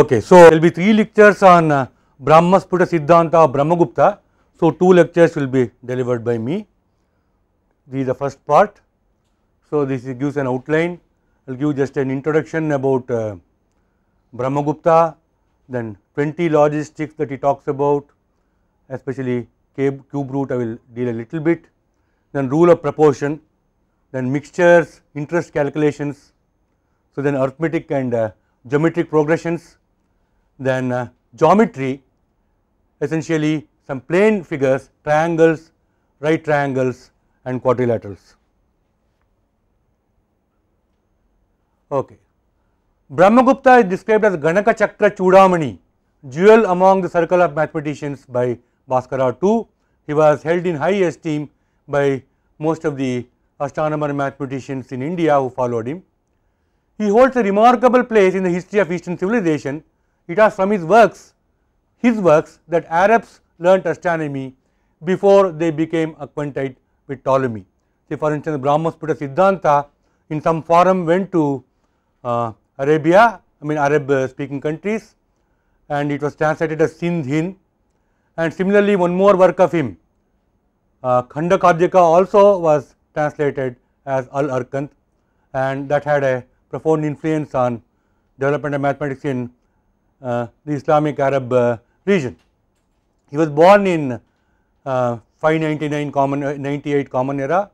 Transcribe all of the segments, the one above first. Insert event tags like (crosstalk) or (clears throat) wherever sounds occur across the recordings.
Okay, so there will be three lectures on uh, Siddhanta of Brahmagupta. So, two lectures will be delivered by me. This is the first part. So, this gives an outline, I will give just an introduction about uh, Brahmagupta, then 20 logistics that he talks about, especially cube, cube root I will deal a little bit, then rule of proportion, then mixtures, interest calculations, so then arithmetic and uh, geometric progressions, then uh, geometry essentially some plane figures, triangles, right triangles and quadrilaterals. Okay. Brahmagupta is described as Ganaka Chakra Chudamani, jewel among the circle of mathematicians by Bhaskara II. He was held in high esteem by most of the astronomer and mathematicians in India who followed him. He holds a remarkable place in the history of Eastern civilization it was from his works, his works that Arabs learnt astronomy before they became acquainted with Ptolemy. Say for instance, Brahmas put a Siddhanta in some forum went to uh, Arabia, I mean Arab uh, speaking countries and it was translated as Sindhin and similarly one more work of him, uh, Khandakadyaka also was translated as Al-Arkant and that had a profound influence on development of mathematics in uh, the Islamic Arab uh, region. He was born in uh, 599 common 98 common era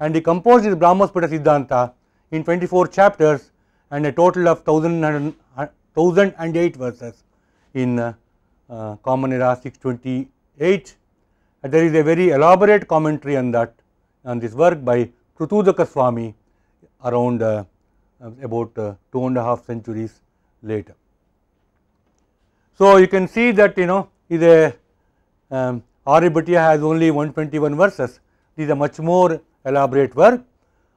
and he composed his Brahmasputta Siddhanta in 24 chapters and a total of 1008 verses in uh, uh, common era 628. And there is a very elaborate commentary on that on this work by Krutudaka Swami around uh, about two and a half centuries later. So, you can see that you know the um, Aryabhatiya has only 121 verses, these are much more elaborate work.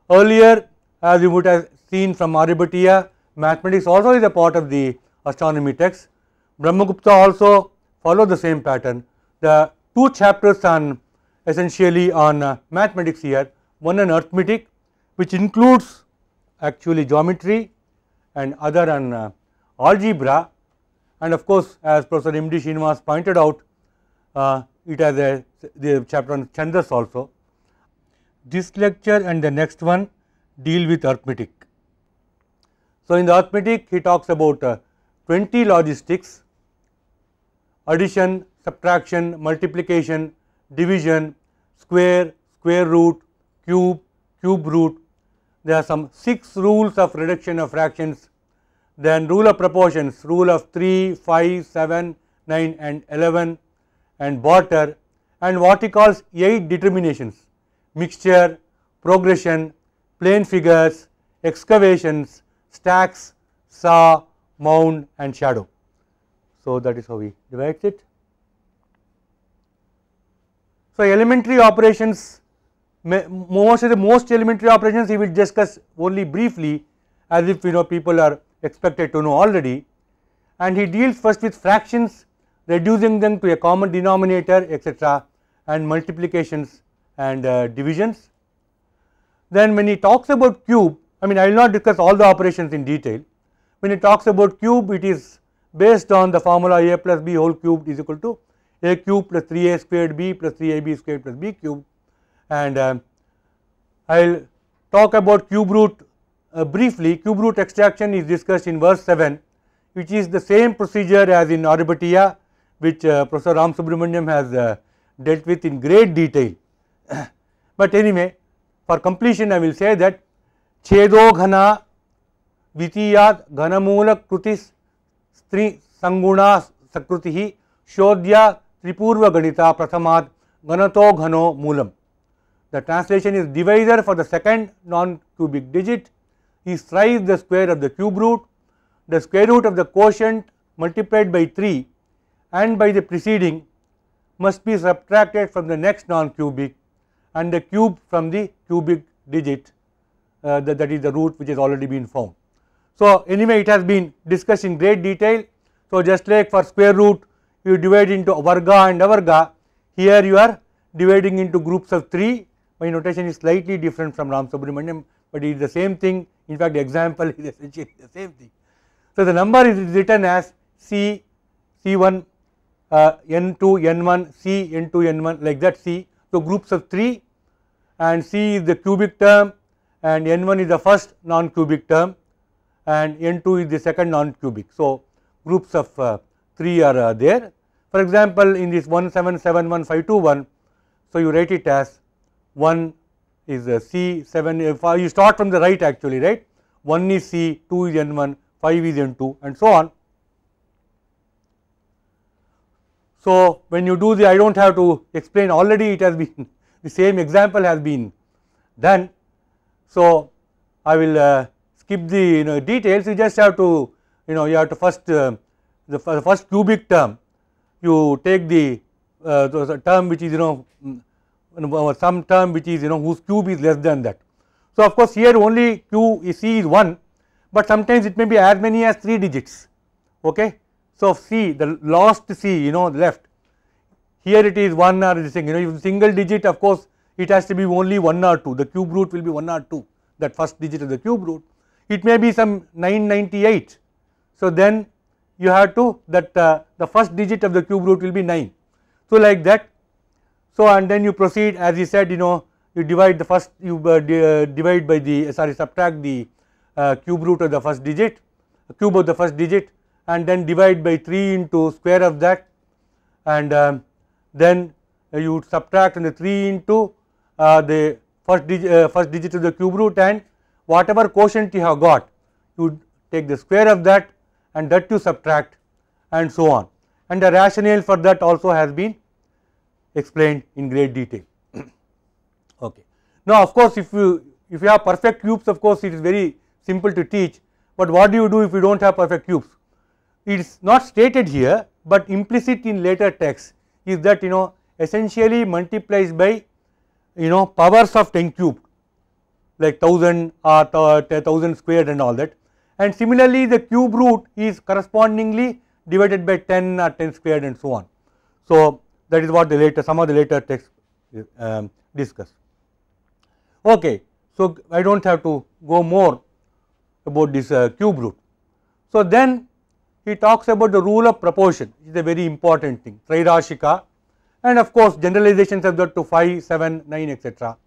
Earlier as you would have seen from Aryabhatiya, mathematics also is a part of the astronomy text. Brahmagupta also follows the same pattern. The two chapters on essentially on uh, mathematics here, one on arithmetic which includes actually geometry and other on uh, algebra and of course as Professor M.D. Srinivas pointed out uh, it has a the chapter on Chandas also. This lecture and the next one deal with arithmetic. So, in the arithmetic he talks about uh, 20 logistics addition, subtraction, multiplication, division, square, square root, cube, cube root. There are some 6 rules of reduction of fractions then rule of proportions rule of 3, 5, 7, 9 and 11 and water and what he calls 8 determinations mixture, progression, plane figures, excavations, stacks, saw, mound and shadow. So, that is how we divide it. So, elementary operations most of the most elementary operations he will discuss only briefly as if you know people are expected to know already and he deals first with fractions reducing them to a common denominator etc and multiplications and uh, divisions. Then when he talks about cube I mean I will not discuss all the operations in detail when he talks about cube it is based on the formula a plus b whole cubed is equal to a cube plus 3a squared b plus 3ab squared plus b cube and uh, um, I will talk about cube root uh, briefly cube root extraction is discussed in verse 7 which is the same procedure as in Orbitia which uh, Professor Ram Subramaniam has uh, dealt with in great detail. (clears throat) but anyway for completion I will say that Chedo Ghana Vitiyad Ghanamula Krutis Stri Sanguna Sakrutihi Shodhya Tripurva Ganita Prathamad Ganato Ghano Mulam. The translation is divisor for the second non cubic digit he strikes the square of the cube root, the square root of the quotient multiplied by 3 and by the preceding must be subtracted from the next non-cubic and the cube from the cubic digit uh, that, that is the root which has already been found. So, anyway it has been discussed in great detail. So, just like for square root you divide into varga and avarga here you are dividing into groups of 3 my notation is slightly different from Ram Subramaniam but it is the same thing in fact example is essentially the same thing. So the number is written as C, C1, uh, N2, N1, C, N2, N1 like that C. So groups of 3 and C is the cubic term and N1 is the first non-cubic term and N2 is the second non-cubic. So groups of uh, 3 are uh, there. For example, in this 177152 so you write it as 1 is C 7 uh, you start from the right actually right 1 is C 2 is N1 5 is N2 and so on. So, when you do the I do not have to explain already it has been (laughs) the same example has been done. So, I will uh, skip the you know, details you just have to you know you have to first uh, the first cubic term you take the, uh, the term which is you know some term which is you know whose cube is less than that. So of course here only q is c is 1 but sometimes it may be as many as 3 digits okay. So of c the lost c you know left here it is 1 or this thing you know if single digit of course it has to be only 1 or 2 the cube root will be 1 or 2 that first digit of the cube root it may be some 998. So then you have to that uh, the first digit of the cube root will be 9. So like that so, and then you proceed as you said you know you divide the first you uh, uh divide by the uh, sorry subtract the uh, cube root of the first digit uh, cube of the first digit and then divide by 3 into square of that and um, then you subtract the 3 into uh, the first, first digit of the cube root and whatever quotient you have got you take the square of that and that you subtract and so on and the rationale for that also has been explained in great detail. (clears throat) okay. Now of course, if you if you have perfect cubes of course it is very simple to teach, but what do you do if you do not have perfect cubes? It is not stated here, but implicit in later text is that you know essentially multiplies by you know powers of 10 cube, like 1000 or uh, 1000 uh, squared and all that and similarly the cube root is correspondingly divided by 10 or uh, 10 squared and so on. So, that is what the later some of the later texts um, discuss. Okay, so I do not have to go more about this uh, cube root. So then he talks about the rule of proportion which is a very important thing Trirashika and of course generalizations have got to 5, 7, 9 etc.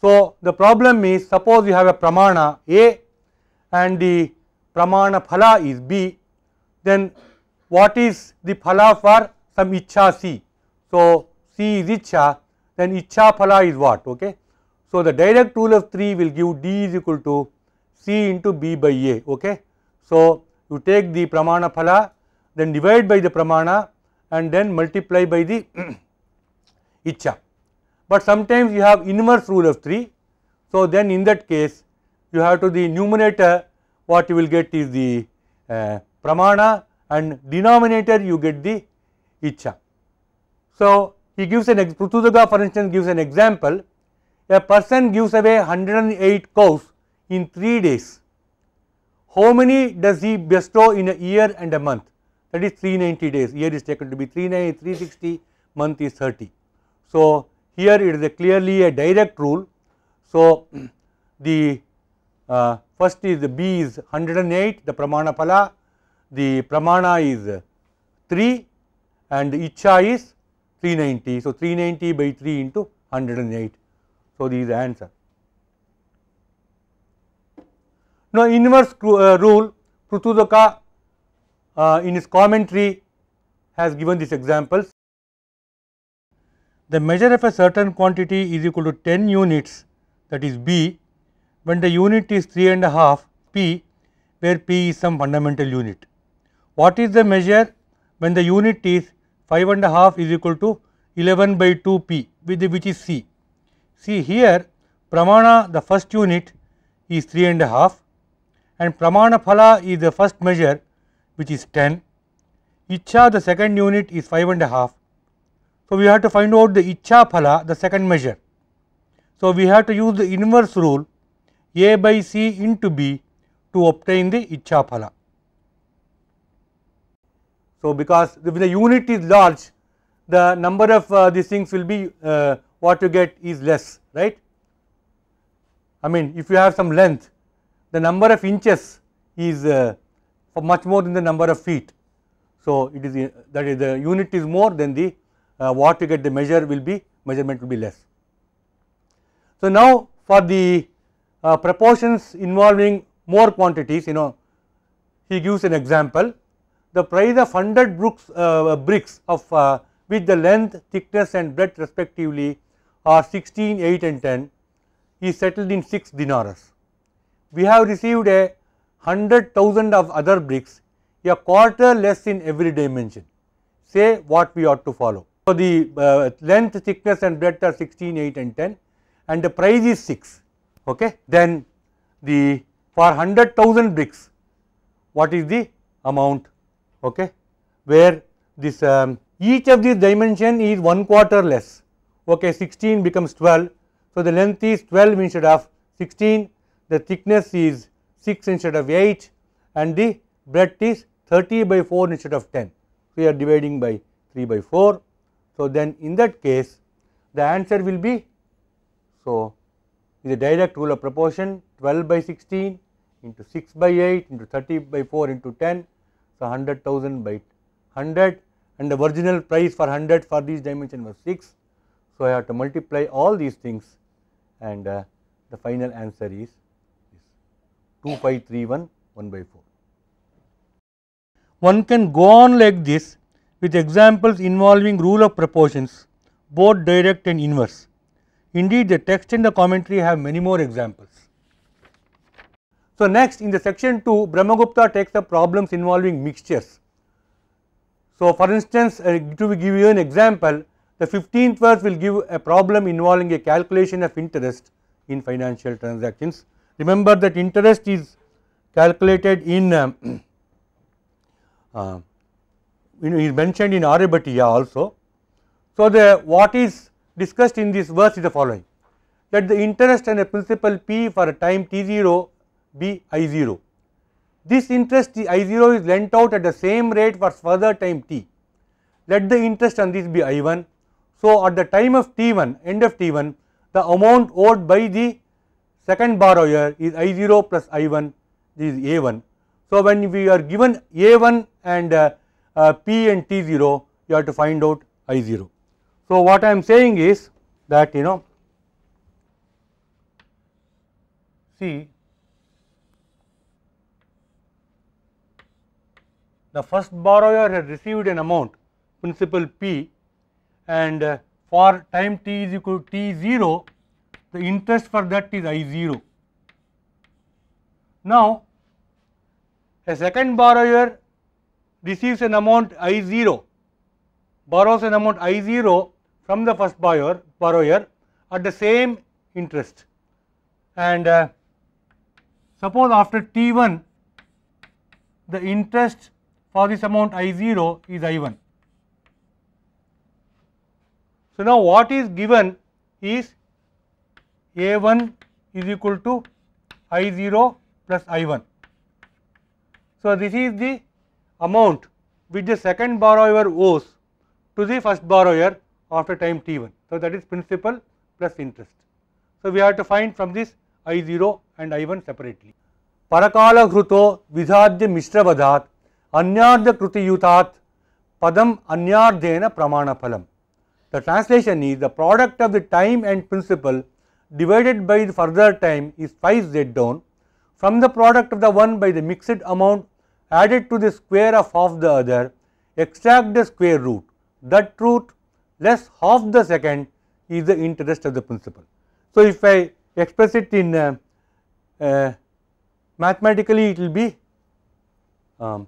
So the problem is suppose you have a pramana A and the pramana phala is B then what is the phala for some ichcha C so, C is Ichha then Ichha Phala is what okay. So, the direct rule of 3 will give D is equal to C into B by A okay. So, you take the Pramana Phala then divide by the Pramana and then multiply by the (clears throat) Ichha. But sometimes you have inverse rule of 3. So, then in that case you have to the numerator what you will get is the uh, Pramana and denominator you get the Ichha. So, he gives an Pruthudaga for instance gives an example a person gives away 108 cows in 3 days how many does he bestow in a year and a month that is 390 days year is taken to be 390 360 month is 30 so here it is a clearly a direct rule so (clears throat) the uh, first is the b is 108 the pramana pala, the pramana is 3 and icha is 390. So, 390 by 3 into 108. So, this is the answer. Now, inverse uh, rule Prutudaka uh, in his commentary has given these examples. The measure of a certain quantity is equal to 10 units that is B when the unit is 3.5 P where P is some fundamental unit. What is the measure when the unit is 5 and a half is equal to 11 by 2 p with which is c. See here pramana the first unit is 3 and a half and pramana phala is the first measure which is 10, Icha the second unit is 5 and a half. So, we have to find out the icha phala the second measure. So, we have to use the inverse rule a by c into b to obtain the icha phala. So, because if the unit is large the number of uh, these things will be uh, what you get is less right. I mean if you have some length the number of inches is uh, much more than the number of feet. So, it is uh, that is the unit is more than the uh, what you get the measure will be measurement will be less. So, now for the uh, proportions involving more quantities you know he gives an example the price of 100 bricks, uh, bricks of uh, the length, thickness and breadth respectively are 16, 8 and 10 is settled in 6 dinars. We have received a 100,000 of other bricks a quarter less in every dimension say what we ought to follow. So, the uh, length, thickness and breadth are 16, 8 and 10 and the price is 6 okay. Then the for 100,000 bricks what is the amount okay, where this um, each of these dimension is 1 quarter less okay 16 becomes 12. So, the length is 12 instead of 16, the thickness is 6 instead of 8 and the breadth is 30 by 4 instead of 10. We are dividing by 3 by 4. So, then in that case the answer will be so the direct rule of proportion 12 by 16 into 6 by 8 into 30 by 4 into 10 so, 100,000 byte, 100 and the original price for 100 for these dimension was 6. So, I have to multiply all these things and uh, the final answer is, is 2531 1 by 4. One can go on like this with examples involving rule of proportions both direct and inverse. Indeed, the text and the commentary have many more examples. So, next in the section 2 Brahmagupta takes up problems involving mixtures. So, for instance uh, to give you an example the 15th verse will give a problem involving a calculation of interest in financial transactions. Remember that interest is calculated in um, (clears throat) uh, uh, you know, is mentioned in Aryabhatiya also. So, the what is discussed in this verse is the following that the interest and a principal P for a time t 0 be I 0. This interest I 0 is lent out at the same rate for further time t. Let the interest on this be I 1. So, at the time of t 1 end of t 1 the amount owed by the second borrower is I 0 plus I 1 is A 1. So, when we are given A 1 and uh, uh, P and T 0 you have to find out I 0. So, what I am saying is that you know see the first borrower has received an amount principal P and uh, for time t is equal to t 0 the interest for that is I 0. Now, a second borrower receives an amount I 0 borrows an amount I 0 from the first borrower, borrower at the same interest and uh, suppose after t 1 the interest for this amount I 0 is I 1. So, now what is given is A 1 is equal to I 0 plus I 1. So, this is the amount which the second borrower owes to the first borrower after time t 1. So, that is principal plus interest. So, we have to find from this I 0 and I 1 separately. परकालघृतो विधाद्य मिश्रवधात् Anyardhakrutiyutat padam anyardhena pramanapalam. The translation is the product of the time and principle divided by the further time is twice z down from the product of the one by the mixed amount added to the square of half the other extract the square root that root less half the second is the interest of the principle. So, if I express it in uh, uh, mathematically it will be um,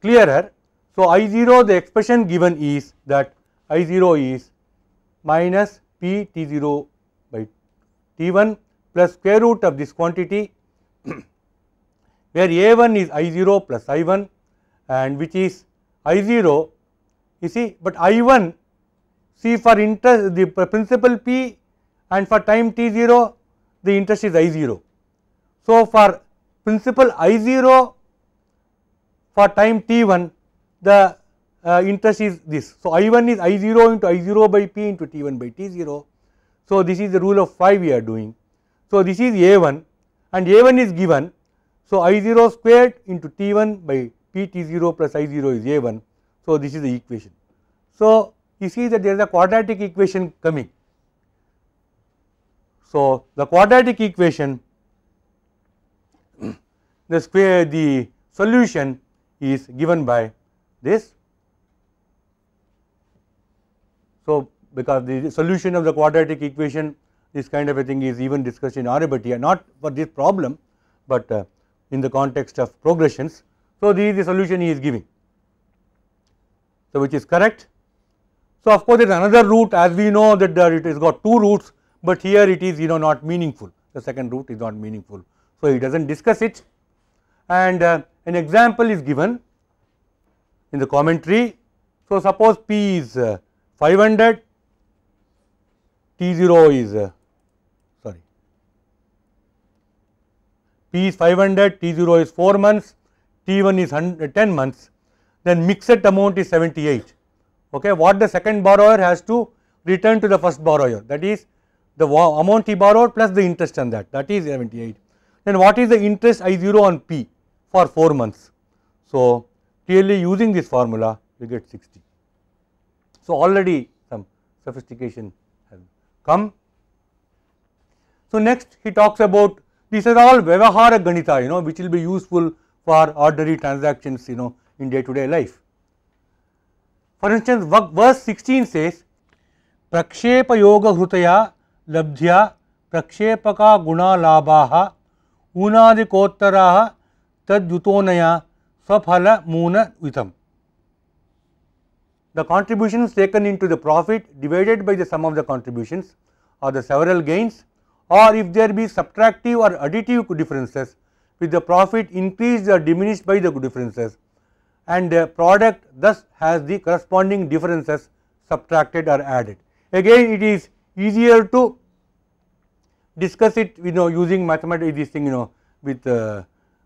clearer. So, I 0 the expression given is that I 0 is minus P T 0 by T 1 plus square root of this quantity (clears throat) where A 1 is I 0 plus I 1 and which is I 0 you see, but I 1 see for interest the principal P and for time t 0 the interest is i 0. So, for principal i 0 for time t1 the uh, interest is this. So, I1 is I0 into I0 by P into T1 by T0. So, this is the rule of 5 we are doing. So, this is A1 and A1 is given. So, I0 squared into T1 by P T0 plus I0 is A1. So, this is the equation. So, you see that there is a quadratic equation coming. So, the quadratic equation (clears throat) the square the solution is given by this. So, because the solution of the quadratic equation this kind of a thing is even discussed in Aryabhatiya not for this problem but uh, in the context of progressions. So, this is the solution he is giving so which is correct. So, of course, there is another root as we know that there it has got two roots but here it is you know not meaningful the second root is not meaningful. So, he does not discuss it and uh, an example is given in the commentary. So, suppose P is uh, 500, T 0 is uh, sorry, P is 500, T 0 is 4 months, T 1 is uh, 10 months, then mixed amount is 78. Okay. What the second borrower has to return to the first borrower that is the amount he borrowed plus the interest on that that is 78. Then what is the interest I 0 on P? for 4 months. So, clearly using this formula we get 60. So, already some sophistication has come. So, next he talks about these are all vavahara Ganita you know which will be useful for ordinary transactions you know in day to day life. For instance, verse 16 says प्रक्षेप योग हृतया लब्ध्या प्रक्षेपका Guna लाभाः ऊनादिकोत्तराः saphala muna vitam. The contributions taken into the profit divided by the sum of the contributions or the several gains or if there be subtractive or additive differences with the profit increased or diminished by the differences and the product thus has the corresponding differences subtracted or added. Again it is easier to discuss it you know using mathematics this thing you know with uh,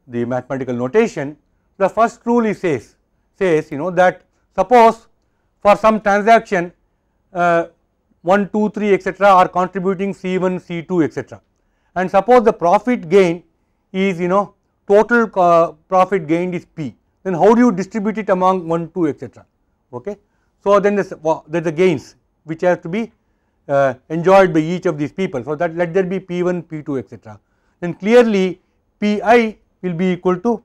the mathematical notation, the first rule he says, says you know that suppose for some transaction uh, 1, 2, 3 etc. are contributing C1, C2 etc. and suppose the profit gain is you know total uh, profit gained is P then how do you distribute it among 1, 2 etc. Okay. So, then there well, the gains which have to be uh, enjoyed by each of these people. So, that let there be P1, P2 etc. Then clearly Pi will be equal to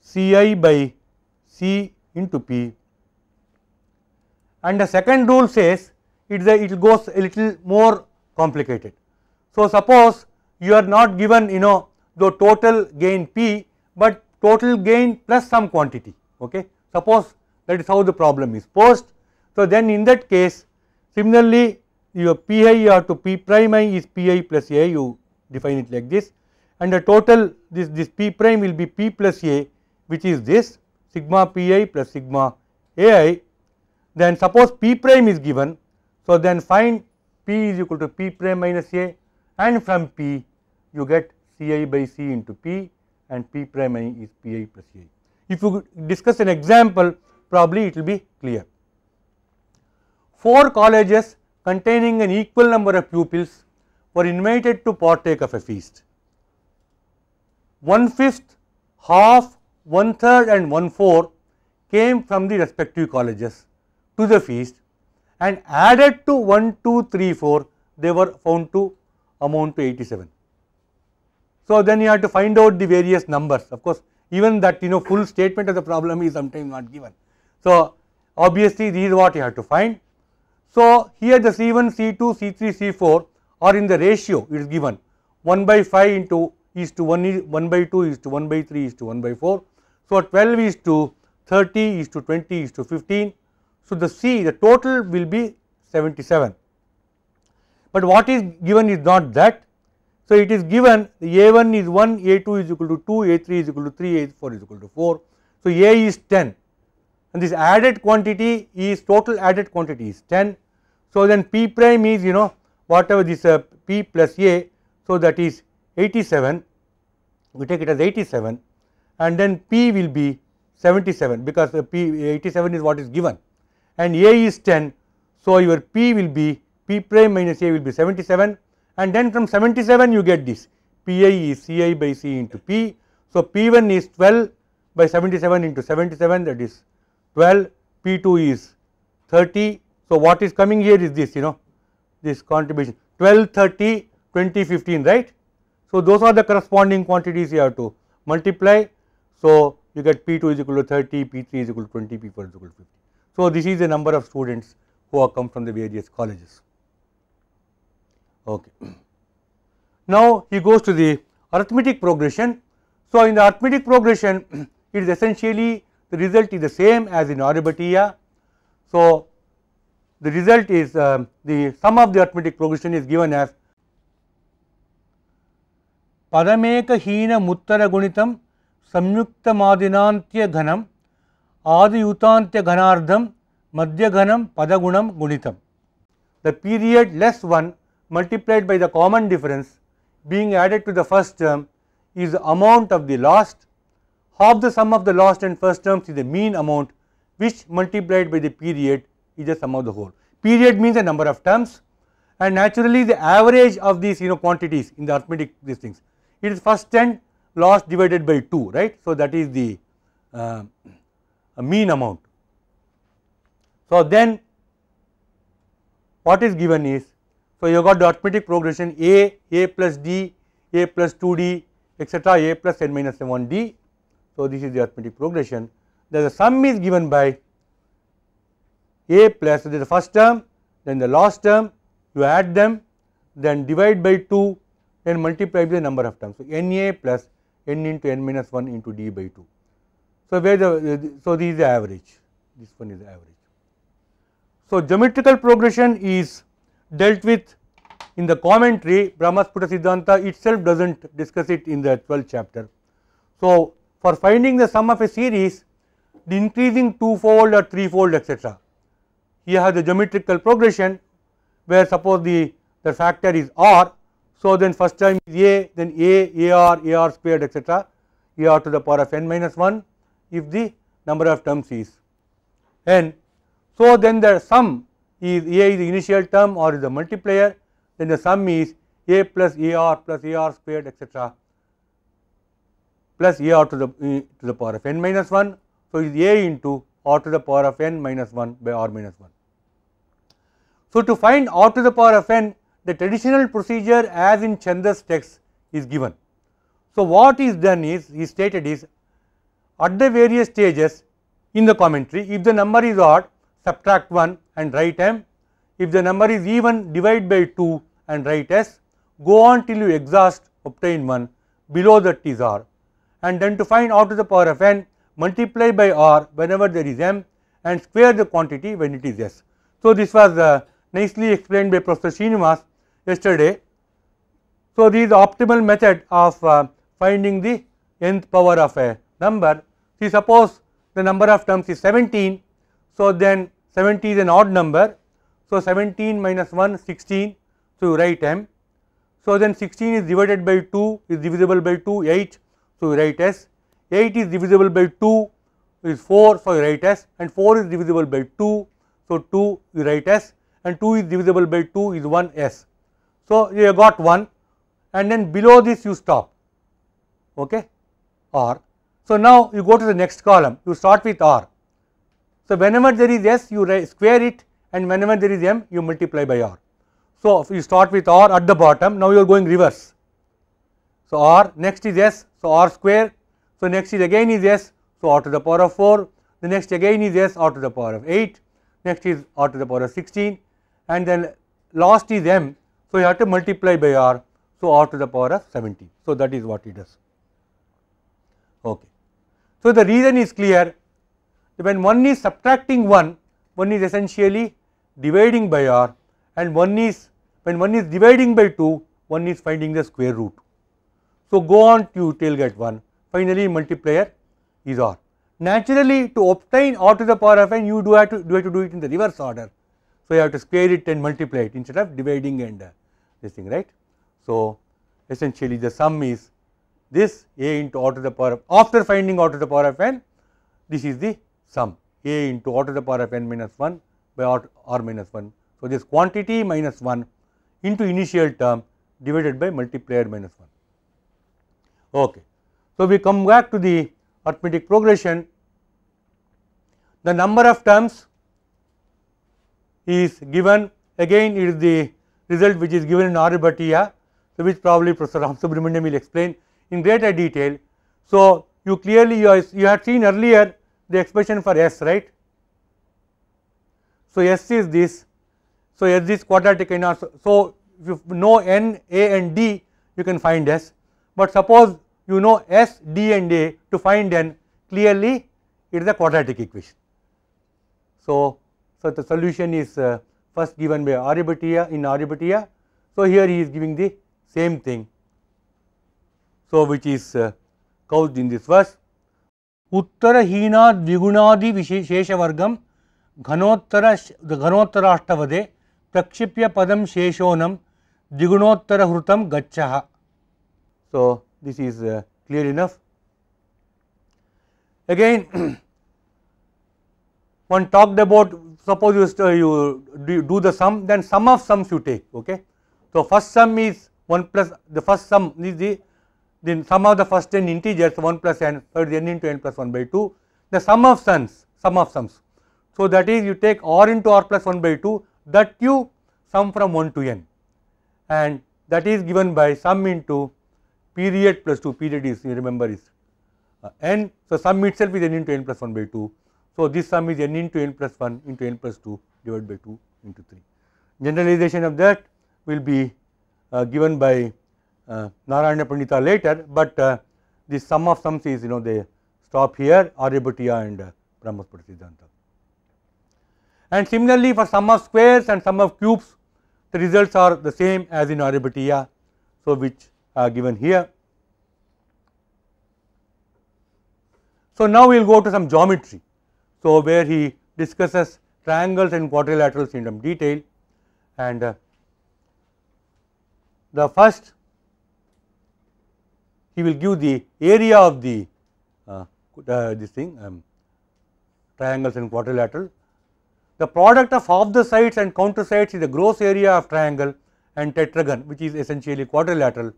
C i by C into P. And the second rule says it, a, it goes a little more complicated. So, suppose you are not given you know the total gain P, but total gain plus some quantity. Okay. Suppose that is how the problem is posed. So, then in that case similarly your P i or to P prime i is P i plus A you define it like this and the total this, this p prime will be p plus a which is this sigma pi plus sigma ai. Then suppose p prime is given, so then find p is equal to p prime minus a and from p you get ci by c into p and p prime is pi plus a. If you discuss an example probably it will be clear. 4 colleges containing an equal number of pupils were invited to partake of a feast one fifth, half, one third and one fourth came from the respective colleges to the feast and added to 1, 2, 3, 4 they were found to amount to 87. So, then you have to find out the various numbers of course, even that you know full statement of the problem is sometimes not given. So, obviously these are what you have to find. So, here the C1, C2, C3, C4 are in the ratio it is given 1 by 5 into is to 1 is 1 by 2 is to 1 by 3 is to 1 by 4. So, 12 is to 30 is to 20 is to 15. So, the C the total will be 77, but what is given is not that. So, it is given A 1 is 1, A 2 is equal to 2, A 3 is equal to 3, A 4 is equal to 4. So, A is 10 and this added quantity is total added quantity is 10. So, then P prime is you know whatever this uh, P plus A. So, that is 87 we take it as 87 and then P will be 77 because P 87 is what is given and A is 10. So, your P will be P prime minus A will be 77 and then from 77 you get this P a is C i by C into P. So, P 1 is 12 by 77 into 77 that is 12 P 2 is 30. So, what is coming here is this you know this contribution 12 30 20 15 right so, those are the corresponding quantities you have to multiply. So, you get P2 is equal to 30, P3 is equal to 20, P4 is equal to 50. So, this is the number of students who have come from the various colleges. Okay. (clears throat) Now, he goes to the arithmetic progression. So, in the arithmetic progression, (clears throat) it is essentially the result is the same as in Aurebatia. So, the result is uh, the sum of the arithmetic progression is given as the period less 1 multiplied by the common difference being added to the first term is the amount of the last. half the sum of the last and first terms is the mean amount which multiplied by the period is the sum of the whole. Period means the number of terms and naturally the average of these you know quantities in the arithmetic these things it is first 10 loss divided by 2 right. So, that is the uh, mean amount. So, then what is given is so you got the arithmetic progression a a plus d a plus 2d etc a plus n minus 1d. So, this is the arithmetic progression Then the sum is given by a plus so the first term then the last term you add them then divide by 2 then multiply by the number of terms. So, Na plus n into n minus 1 into d by 2. So, where the, so this is the average, this one is the average. So, geometrical progression is dealt with in the commentary Brahmasputta Siddhanta itself does not discuss it in the 12th chapter. So, for finding the sum of a series the increasing twofold or threefold etcetera, Here has the geometrical progression where suppose the, the factor is r so, then first time is a then a ar ar squared etc ar to the power of n minus 1 if the number of terms is n. So, then the sum is a is the initial term or is the multiplier then the sum is a plus ar plus ar squared etc plus ar to the eh, to the power of n minus 1. So, it is a into r to the power of n minus 1 by r minus 1. So, to find r to the power of n the traditional procedure as in Chandra's text is given. So, what is done is he stated is at the various stages in the commentary if the number is odd subtract 1 and write m, if the number is even divide by 2 and write s, go on till you exhaust obtain 1 below that is r and then to find out to the power of n multiply by r whenever there is m and square the quantity when it is s. So, this was uh, nicely explained by Professor Srinivas yesterday. So, the optimal method of uh, finding the nth power of a number. See suppose the number of terms is 17, so then 70 is an odd number. So, 17 minus 1 16, so you write m. So, then 16 is divided by 2 is divisible by 2 8, so you write s. 8 is divisible by 2 is 4, so you write s and 4 is divisible by 2, so 2 you write s and 2 is divisible by 2 is 1 s. So, you have got 1 and then below this you stop okay R. so now you go to the next column you start with r so whenever there is s you square it and whenever there is m you multiply by r so if you start with r at the bottom now you are going reverse so r next is s so r square so next is again is s so r to the power of 4 the next again is s r to the power of 8 next is r to the power of 16 and then last is m so, you have to multiply by r. So, r to the power of 70. So, that is what it does. Okay. So, the reason is clear when one is subtracting 1, one is essentially dividing by r and one is when one is dividing by 2, one is finding the square root. So, go on to till get 1 finally multiplier is r. Naturally to obtain r to the power of n you do have to do have to do it in the reverse order. So, you have to square it and multiply it instead of dividing and this thing right. So, essentially the sum is this a into r to the power of after finding r to the power of n this is the sum a into r to the power of n minus 1 by r, r minus 1. So, this quantity minus 1 into initial term divided by multiplier minus 1. Okay. So, we come back to the arithmetic progression the number of terms is given again it is the result which is given in Aryabhatiya, so which probably Professor Ram Subramaniam will explain in greater detail. So, you clearly you, are, you seen earlier the expression for S right. So, S is this, so S is quadratic in R. so if you know N, A and D you can find S, but suppose you know S, D and A to find N clearly it is a quadratic equation. So, so the solution is uh, first given by Aryabhatiya in Aryabhatiya. So, here he is giving the same thing. So, which is uh, couched in this verse. Uttara Uttarahina Dvigunaadi Visheshavargam Ghanottara Ghanottara Ashtavade Prakshipya Padam Sheshonam Dvigunottara Hrutam Gacchaha. So, this is uh, clear enough. Again one talked about suppose you, you do the sum then sum of sums you take okay. So, first sum is 1 plus the first sum is the the sum of the first n integers 1 plus n so it is n into n plus 1 by 2 the sum of sums sum of sums. So, that is you take r into r plus 1 by 2 that you sum from 1 to n and that is given by sum into period plus 2 period is you remember is uh, n. So, sum itself is n into n plus 1 by 2 so, this sum is n into n plus 1 into n plus 2 divided by 2 into 3. Generalization of that will be uh, given by uh, Narayana Pandita later, but uh, the sum of sums is you know they stop here Aryabhatiya and uh, And similarly for sum of squares and sum of cubes the results are the same as in Aryabhatiya, so which are given here. So now we will go to some geometry. So, where he discusses triangles and quadrilaterals in some detail and uh, the first he will give the area of the uh, uh, this thing um, triangles and quadrilateral. The product of half the sides and counter sides is the gross area of triangle and tetragon which is essentially quadrilateral.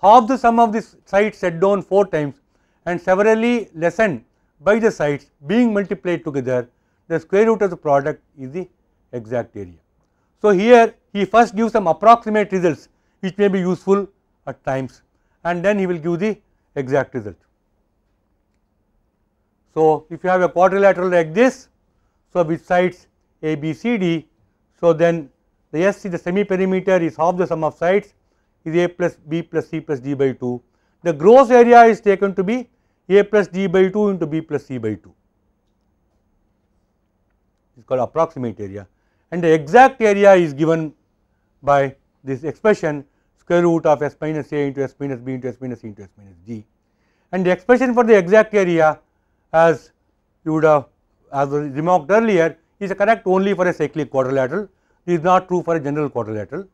Half the sum of the sides set down 4 times and severally lessened by the sides being multiplied together the square root of the product is the exact area. So, here he first gives some approximate results which may be useful at times and then he will give the exact result. So, if you have a quadrilateral like this, so with sides A, B, C, D, so then the S is the semi perimeter is half the sum of sides is A plus B plus C plus D by 2. The gross area is taken to be a plus d by 2 into b plus c by 2 is called approximate area and the exact area is given by this expression square root of s minus a into s minus b into s minus c into s minus d and the expression for the exact area as you would have as remarked earlier is correct only for a cyclic quadrilateral it is not true for a general quadrilateral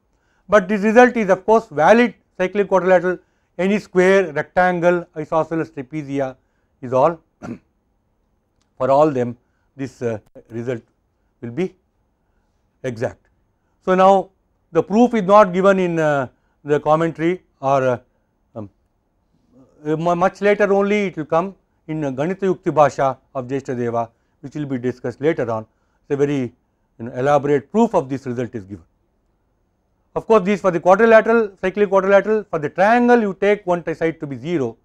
but this result is of course valid cyclic quadrilateral any square rectangle isosceles trapezia is all (clears throat) for all them this uh, result will be exact. So, now the proof is not given in uh, the commentary or uh, um, uh, much later only it will come in Ganita Yukti Bhasha of Deva, which will be discussed later on. It is a very you know, elaborate proof of this result is given. Of course, these for the quadrilateral, cyclic quadrilateral, for the triangle you take one side to be 0,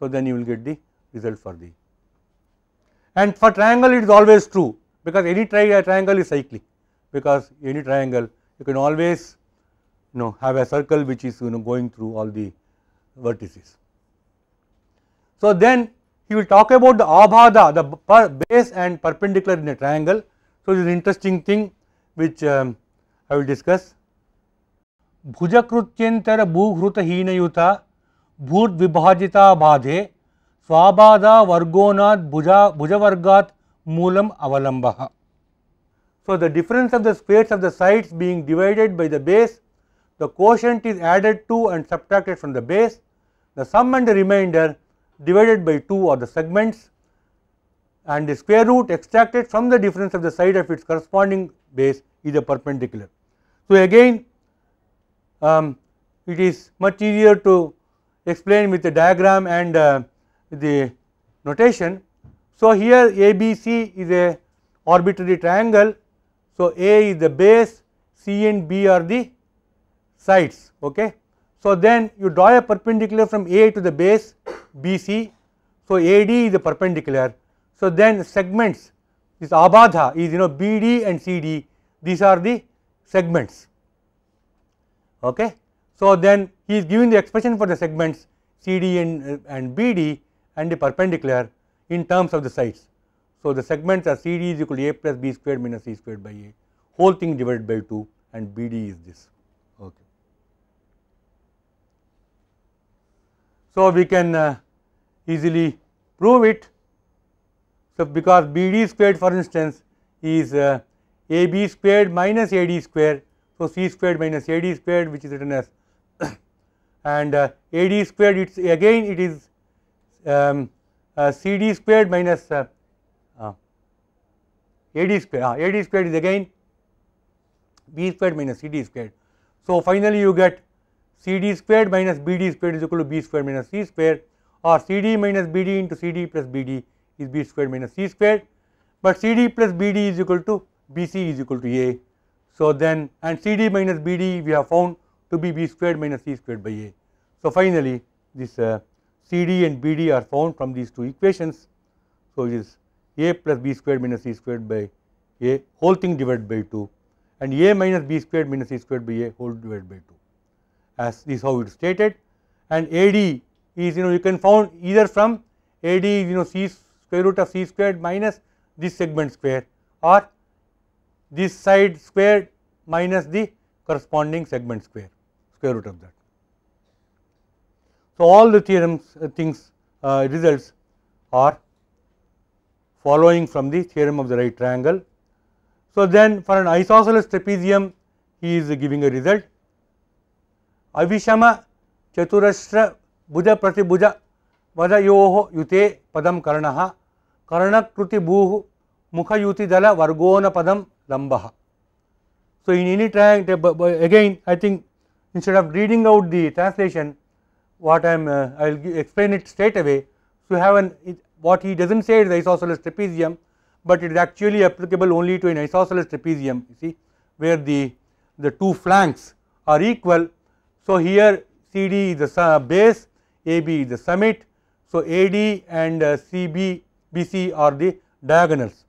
so then you will get the result for the. And for triangle it is always true because any tri uh, triangle is cyclic because any triangle you can always you know have a circle which is you know going through all the vertices. So then he will talk about the abhada, the base and perpendicular in a triangle. So this is an interesting thing which um, I will discuss भुजकृत्यंतर भूहृतहीनयुत भूर्विभाजिता बाधे स्वाबाधा वर्गोना भुजा भुजवर्गा मूलम अवलंब so the difference of the squares of the sides being divided by the base the quotient is added to and subtracted from the base the sum and the remainder divided by two of the segments and the square root extracted from the difference of the side of its corresponding base is a perpendicular so again um, it is much easier to explain with the diagram and uh, the notation. So, here ABC is a arbitrary triangle. So, A is the base, C and B are the sides. Okay. So, then you draw a perpendicular from A to the base BC. So, AD is the perpendicular. So, then segments this abadha is you know BD and CD these are the segments. Okay. So, then he is giving the expression for the segments CD and, and BD and the perpendicular in terms of the sides. So, the segments are CD is equal to A plus B squared minus C squared by A whole thing divided by 2 and BD is this. Okay. So, we can uh, easily prove it. So, because BD squared for instance is uh, AB squared minus AD square so, c squared minus ad squared which is written as (coughs) and uh, ad squared it is again it is um, uh, cd squared minus uh, uh ad squared uh, ad squared is again b squared minus cd squared. So, finally, you get cd squared minus bd squared is equal to b squared minus c squared or cd minus bd into cd plus bd is b squared minus c squared, but cd plus bd is equal to bc is equal to a so, then and CD minus BD we have found to be B squared minus C squared by A. So, finally, this uh, CD and BD are found from these two equations. So, it is A plus B squared minus C squared by A whole thing divided by 2 and A minus B squared minus C squared by A whole divided by 2 as this how it is stated and AD is you know you can found either from AD is you know C square root of C squared minus this segment square or this side square minus the corresponding segment square square root of that. So, all the theorems uh, things uh, results are following from the theorem of the right triangle. So, then for an isosceles trapezium he is giving a result Avishama prati अविषम चतुरस्र भुज प्रतिभुज वदयो युते पदम कर्ण mukha भू dala vargona padam. Lambaha. So, in any triangle again I think instead of reading out the translation what I am uh, I will explain it straight away. So, have an it, what he does not say is isosceles trapezium, but it is actually applicable only to an isosceles trapezium you see where the, the two flanks are equal. So, here CD is the base, AB is the summit. So, AD and uh, CB BC are the diagonals.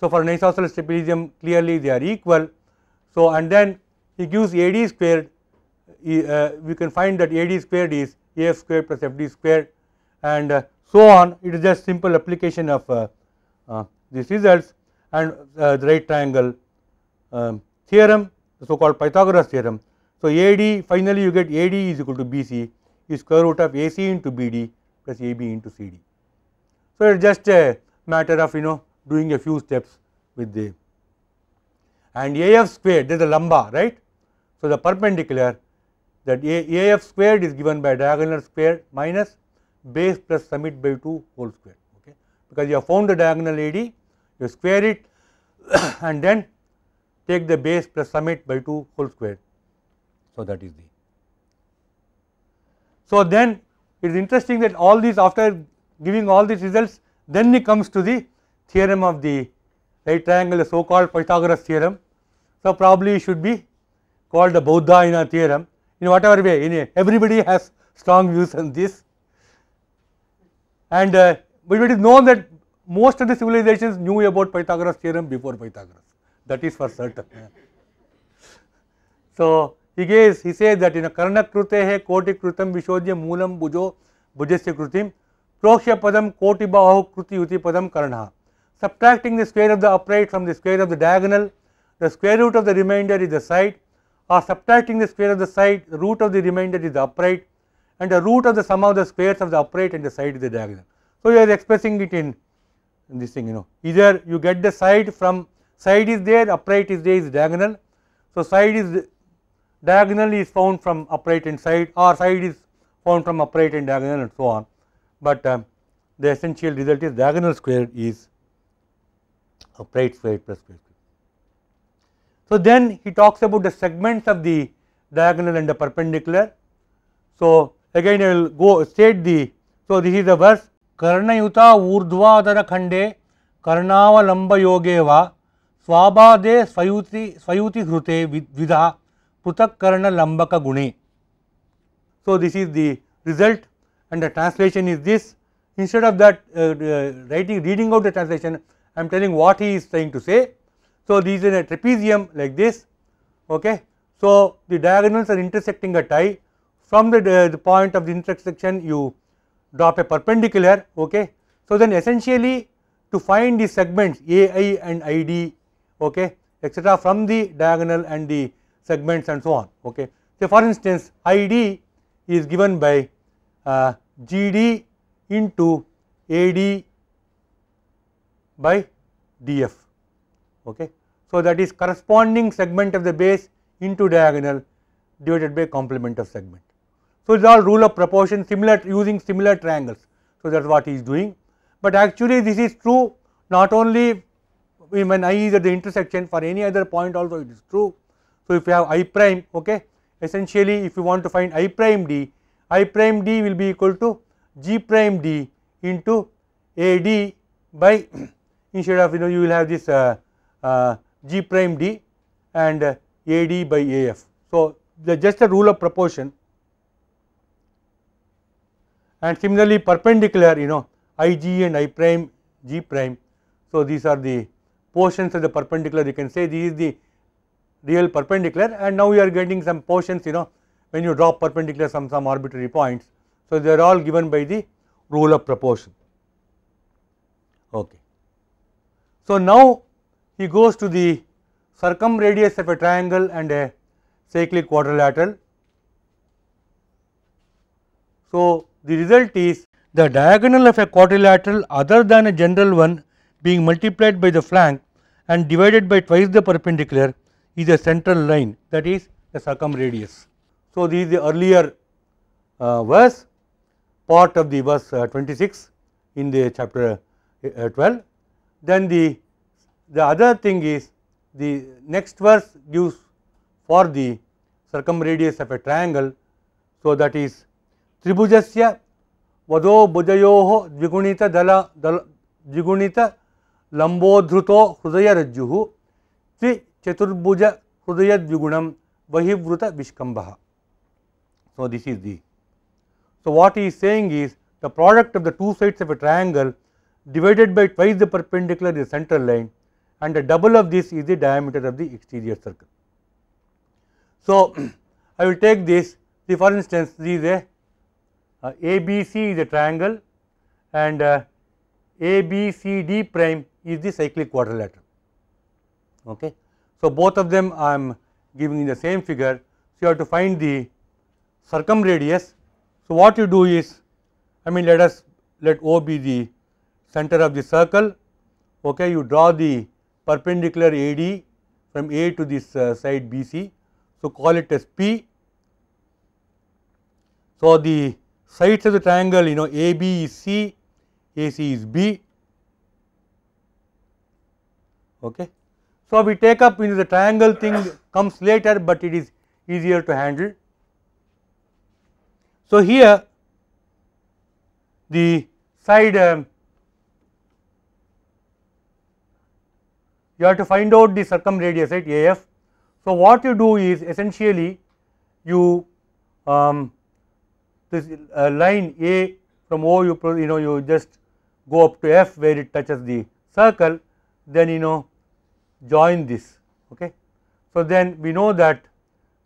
So, for an isosceles trapezium clearly they are equal. So, and then he gives AD squared uh, we can find that AD squared is AF squared plus FD squared and uh, so on it is just simple application of uh, uh these results and uh, the right triangle um, theorem the so called Pythagoras theorem. So, AD finally you get AD is equal to BC is square root of AC into BD plus AB into CD. So, it is just a matter of you know doing a few steps with the and AF squared there is a lambda, right. So, the perpendicular that a, AF squared is given by diagonal square minus base plus summit by 2 whole square okay because you have found the diagonal AD you square it (coughs) and then take the base plus summit by 2 whole square. So, that is the. So, then it is interesting that all these after giving all these results then it comes to the theorem of the right triangle the so called Pythagoras theorem. So, probably should be called the Baudhaina theorem in whatever way in everybody has strong views on this and uh, but it is known that most of the civilizations knew about Pythagoras theorem before Pythagoras that is for certain. so, he says he says that in a karnakrute hai koti krutam vishodya moolam bujo bujasya krutim prokshya padam koti bahu kruti uti padam karnaha subtracting the square of the upright from the square of the diagonal, the square root of the remainder is the side or subtracting the square of the side, the root of the remainder is the upright and the root of the sum of the squares of the upright and the side is the diagonal. So, you are expressing it in, in this thing you know either you get the side from side is there upright is there is diagonal. So, side is diagonal is found from upright and side or side is found from upright and diagonal and so on, but um, the essential result is diagonal square is of plus So then he talks about the segments of the diagonal and the perpendicular. So again I will go state the so this is the verse कर्णयुता ऊर्ध्वाधर खंडे कर्णावलंब योगे वा स्वाबादे Swayuti Swayuti हृते Vidha Putak Karna लंबक Guni. so this is the result and the translation is this instead of that uh, uh, writing reading out the translation I am telling what he is trying to say. So, these in a trapezium like this okay. So, the diagonals are intersecting a tie from the, the point of the intersection you drop a perpendicular okay. So, then essentially to find the segments AI and ID okay etc from the diagonal and the segments and so on okay. So for instance ID is given by uh, GD into AD by df okay. So that is corresponding segment of the base into diagonal divided by complement of segment. So it's all rule of proportion similar using similar triangles. So that's what he is doing. But actually this is true not only when i is at the intersection for any other point also it is true. So if you have i prime okay essentially if you want to find i prime d, i prime d will be equal to g prime d into a d by instead of you know you will have this uh, uh, g prime d and uh, ad by af. So, the just a rule of proportion and similarly perpendicular you know ig and i prime g prime. So, these are the portions of the perpendicular you can say this is the real perpendicular and now you are getting some portions you know when you draw perpendiculars from some arbitrary points. So, they are all given by the rule of proportion. Okay. So, now he goes to the circumradius of a triangle and a cyclic quadrilateral. So, the result is the diagonal of a quadrilateral other than a general one being multiplied by the flank and divided by twice the perpendicular is a central line that is the circumradius. So, this is the earlier uh, verse part of the verse uh, 26 in the chapter uh, 12 then the, the other thing is the next verse gives for the circumradius of a triangle. So, that is Tribhujasya vado bujayoho dvigunita dala, dala dvigunita lambodhruto hrudaya rajjuhu tri chaturbuja hrudaya dviguṇam vahivruta vishkambha. So, this is the. So, what he is saying is the product of the two sides of a triangle divided by twice the perpendicular is the central line and the double of this is the diameter of the exterior circle. So, (clears throat) I will take this see for instance this is a uh, ABC is a triangle and uh, ABCD prime is the cyclic quadrilateral. Okay. So, both of them I am giving in the same figure. So, you have to find the circumradius. So, what you do is I mean let us let O be the center of the circle okay you draw the perpendicular AD from A to this uh, side BC so call it as P so the sides of the triangle you know AB is C AC is B okay so we take up into the triangle thing comes later but it is easier to handle so here the side um, you have to find out the circumradius right AF. So, what you do is essentially you um, this uh, line A from O you you know you just go up to F where it touches the circle then you know join this okay. So, then we know that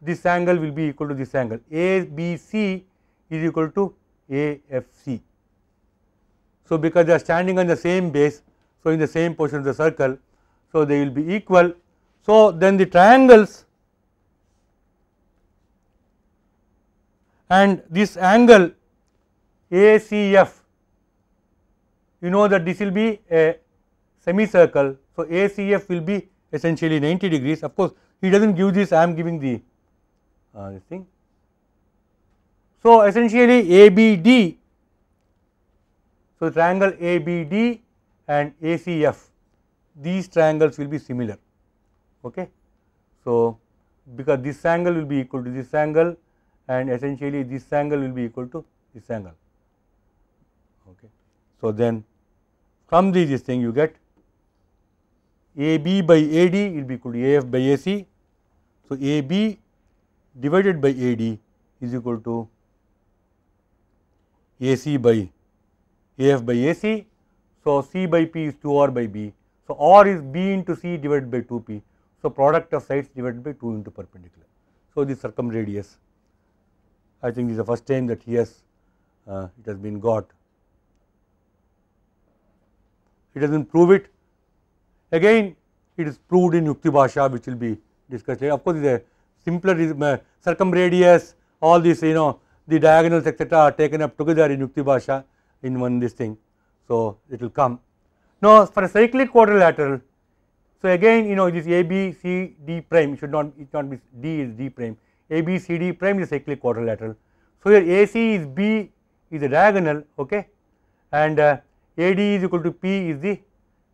this angle will be equal to this angle ABC is equal to AFC. So, because they are standing on the same base so in the same portion of the circle so, they will be equal. So, then the triangles and this angle ACF you know that this will be a semicircle. So, ACF will be essentially 90 degrees of course, he does not give this I am giving the uh, this thing. So, essentially ABD so triangle ABD and ACF these triangles will be similar okay so because this angle will be equal to this angle and essentially this angle will be equal to this angle okay so then from this, this thing you get AB by AD will be equal to AF by AC so AB divided by AD is equal to AC by AF by AC so C by P is 2R by B so, R is B into C divided by 2P. So, product of sides divided by 2 into perpendicular. So, the circumradius I think this is the first time that he has uh, it has been got. It doesn't prove it again it is proved in Yukti Bhasha which will be discussed later. Of course, the simpler uh, circumradius all these you know the diagonals etcetera are taken up together in Yukti Bhasha in one this thing. So, it will come. Now, for a cyclic quadrilateral, so again you know this A B C D prime should not it not be D is D prime A B C D prime is cyclic quadrilateral. So here AC is B is a diagonal okay and uh, AD is equal to P is the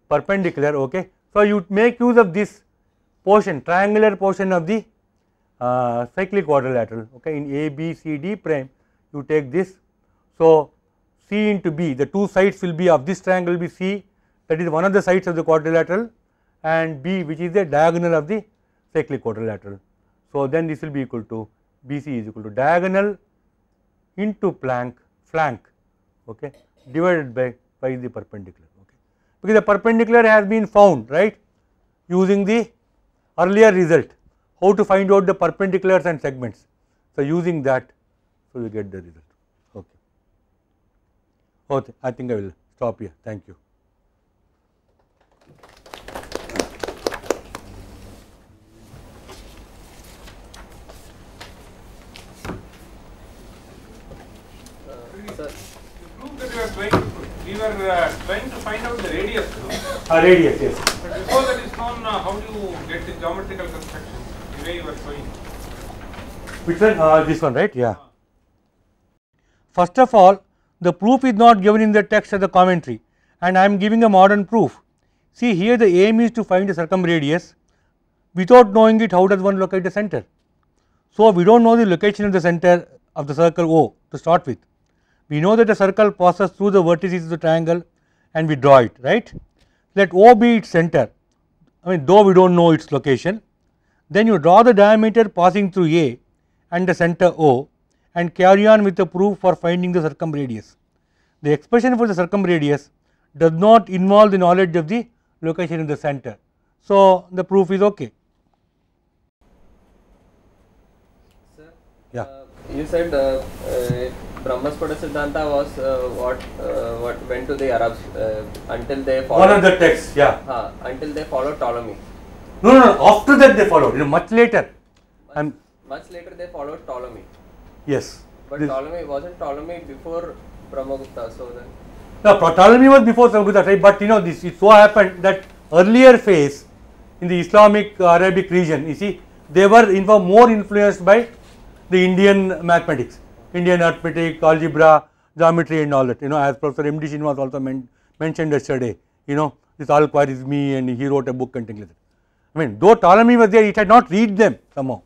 perpendicular okay. So you make use of this portion triangular portion of the uh, cyclic quadrilateral okay in A B C D prime you take this. So C into B the two sides will be of this triangle will be C that is one of the sides of the quadrilateral and B which is the diagonal of the cyclic quadrilateral. So, then this will be equal to BC is equal to diagonal into plank flank okay divided by by the perpendicular okay because the perpendicular has been found right using the earlier result how to find out the perpendiculars and segments so using that so you get the result okay okay I think I will stop here thank you sir. That are trying we were uh, trying to find out the radius. A radius, yes. But before that is known, uh, how do you get the geometrical construction? The way you were showing. Which one? Uh, this one, right? Yeah. First of all, the proof is not given in the text of the commentary, and I am giving a modern proof. See, here the aim is to find the circumradius. Without knowing it, how does one locate the center? So, we do not know the location of the center of the circle O to start with we know that a circle passes through the vertices of the triangle and we draw it, right. Let O be its center, I mean though we do not know its location. Then you draw the diameter passing through A and the center O and carry on with the proof for finding the circumradius. The expression for the circumradius does not involve the knowledge of the location of the center. So, the proof is okay. Sir, yeah. Uh, you said uh, uh, Brahma's Siddhanta was uh, what uh, what went to the Arabs uh, until they followed. One of the texts, yeah. Uh, until they followed Ptolemy. No, no, no. After that they followed. You know, much later. Much, I'm much later they followed Ptolemy. Yes. But this. Ptolemy wasn't Ptolemy before Brahmagupta, so then. Now Ptolemy was before Brahmagupta, right? But you know, this it so happened that earlier phase in the Islamic uh, Arabic region, you see, they were in more influenced by the Indian mathematics. Indian arithmetic, algebra, geometry and all that, you know as Professor M. D. was also men mentioned yesterday, you know this Al-Khwarizmi and he wrote a book and things like that. I mean though Ptolemy was there, he had not read them somehow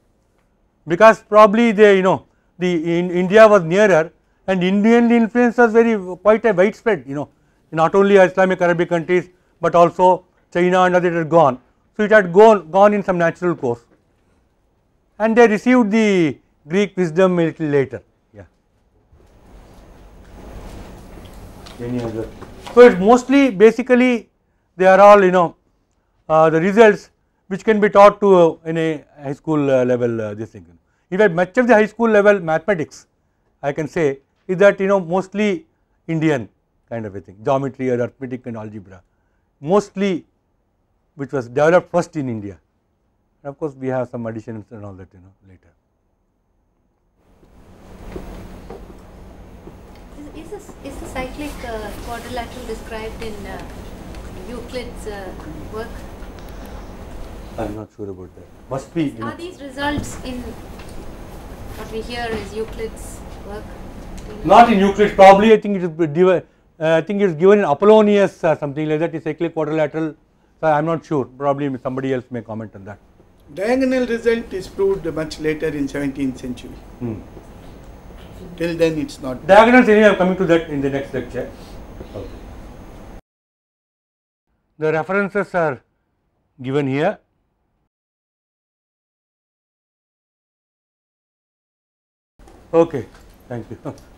because probably they you know the in India was nearer and Indian influence was very quite a widespread you know not only Islamic Arabic countries but also China and other had gone. So it had gone gone in some natural course and they received the Greek wisdom a little later. other? So it's mostly basically they are all you know uh, the results which can be taught to uh, in a high school uh, level uh, this thing. In fact, much of the high school level mathematics I can say is that you know mostly Indian kind of a thing, geometry or arithmetic and algebra, mostly which was developed first in India. And of course, we have some additions and all that you know later. is, the cyclic uh, quadrilateral described in uh, Euclid's uh, work? I'm not sure about that. Must be. Are know. these results in what we hear is Euclid's work? Not in Euclid. Probably, I think it is given. Uh, I think it is given in Apollonius or something like that. Is cyclic quadrilateral. So I'm not sure. Probably somebody else may comment on that. Diagonal result is proved much later in 17th century. Hmm till then it's not. Diagonals anyway, I am coming to that in the next lecture. Okay. The references are given here. Okay, thank you. (laughs)